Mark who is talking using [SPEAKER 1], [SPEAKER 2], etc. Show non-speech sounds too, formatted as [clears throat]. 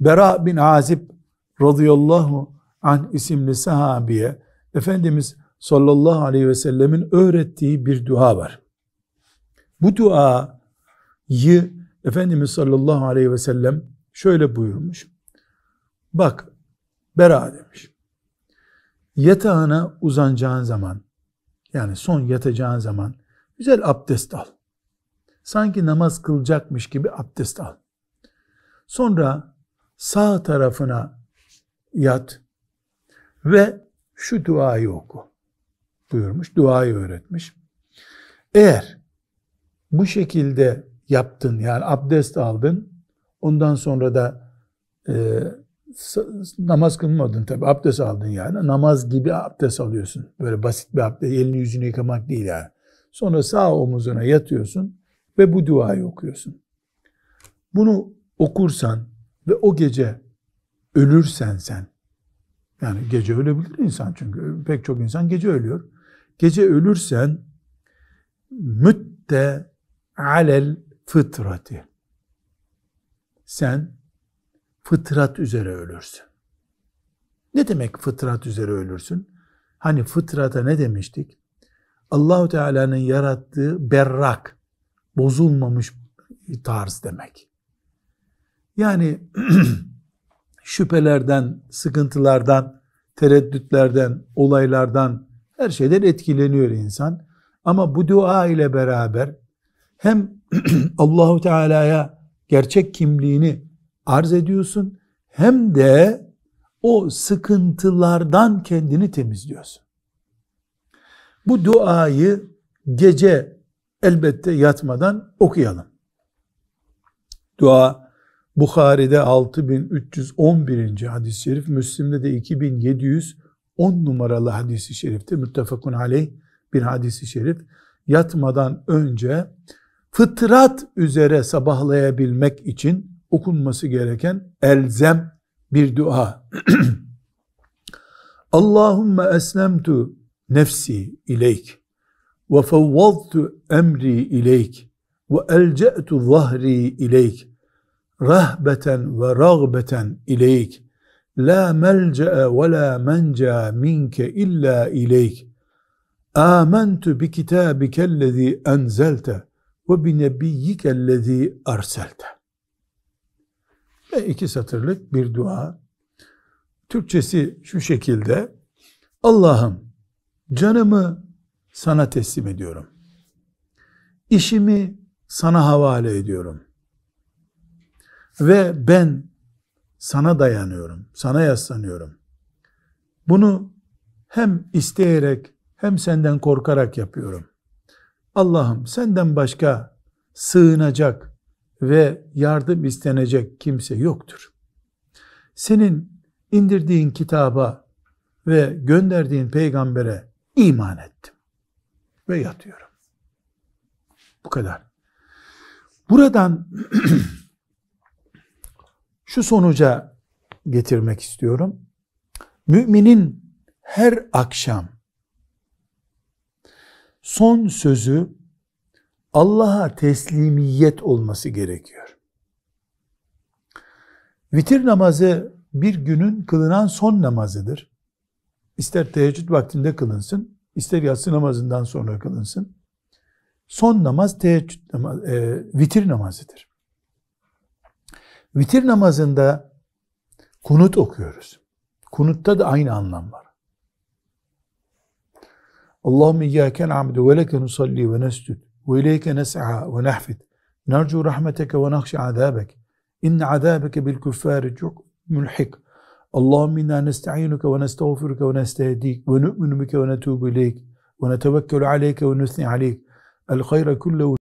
[SPEAKER 1] Bera bin Azib radıyallahu an isimli sahabiye Efendimiz sallallahu aleyhi ve sellemin öğrettiği bir dua var. Bu duayı Efendimiz sallallahu aleyhi ve sellem şöyle buyurmuş. Bak Bera demiş. Yatağına uzanacağın zaman yani son yatacağın zaman güzel abdest al. Sanki namaz kılacakmış gibi abdest al. Sonra sağ tarafına yat ve şu duayı oku buyurmuş. Duayı öğretmiş. Eğer bu şekilde yaptın yani abdest aldın ondan sonra da e, namaz kılmadın tabi abdest aldın yani namaz gibi abdest alıyorsun böyle basit bir abdest elini yüzünü yıkamak değil yani sonra sağ omuzuna yatıyorsun ve bu duayı okuyorsun bunu okursan ve o gece ölürsen sen, yani gece ölebilir insan çünkü pek çok insan gece ölüyor. Gece ölürsen mütte alel fıtrati. Sen fıtrat üzere ölürsün. Ne demek fıtrat üzere ölürsün? Hani fıtrata ne demiştik? Allahu Teala'nın yarattığı berrak, bozulmamış tarz demek. Yani [clears throat] şüphelerden, sıkıntılardan, tereddütlerden, olaylardan, her şeyden etkileniyor insan. Ama bu dua ile beraber hem [clears throat] Allahu Teala'ya gerçek kimliğini arz ediyorsun hem de o sıkıntılardan kendini temizliyorsun. Bu duayı gece elbette yatmadan okuyalım. Dua Bukhari'de 6311. hadis-i şerif, Müslim'de de 2710 numaralı hadis-i şerifte müttefakun aleyh bir hadis-i şerif. Yatmadan önce fıtrat üzere sabahlayabilmek için okunması gereken elzem bir dua. [clears throat] Allahümme eslemtu nefsi ileyk ve fevvaztu emri ileyk ve elce'tu zahri ileyk rahbeten ve ragbeten ileyk la melce'e ve la menca minke illa ileyk amentu bi kitabikellezî enzelte ve bi nebiyyikellezî arselte ve iki satırlık bir dua Türkçesi şu şekilde Allah'ım canımı sana teslim ediyorum işimi sana havale ediyorum ve ben sana dayanıyorum, sana yaslanıyorum. Bunu hem isteyerek hem senden korkarak yapıyorum. Allah'ım senden başka sığınacak ve yardım istenecek kimse yoktur. Senin indirdiğin kitaba ve gönderdiğin peygambere iman ettim ve yatıyorum. Bu kadar. Buradan [clears throat] şu sonuca getirmek istiyorum. Müminin her akşam son sözü Allah'a teslimiyet olması gerekiyor. Vitir namazı bir günün kılınan son namazıdır. İster teheccüd vaktinde kılınsın, ister yatsı namazından sonra kılınsın. Son namaz teheccüd namaz, e, vitir namazıdır. Vitir namazında kunut okuyoruz. Kunutta da aynı anlam var. Allahümme iyyâken abdu ve leke nusalli ve nescud ve ileyke nes'a ve nehfid nercu rahmeteke ve nahşi azâbek inne azâbeke bil küffâri çok mülhik Allahümme inna nesta'inuke ve nestağfiruke ve nestehdik ve nü'minümüke ve netûbü ileyk ve netevekkelu aleyke ve nüthni aleyk el hayra kulle.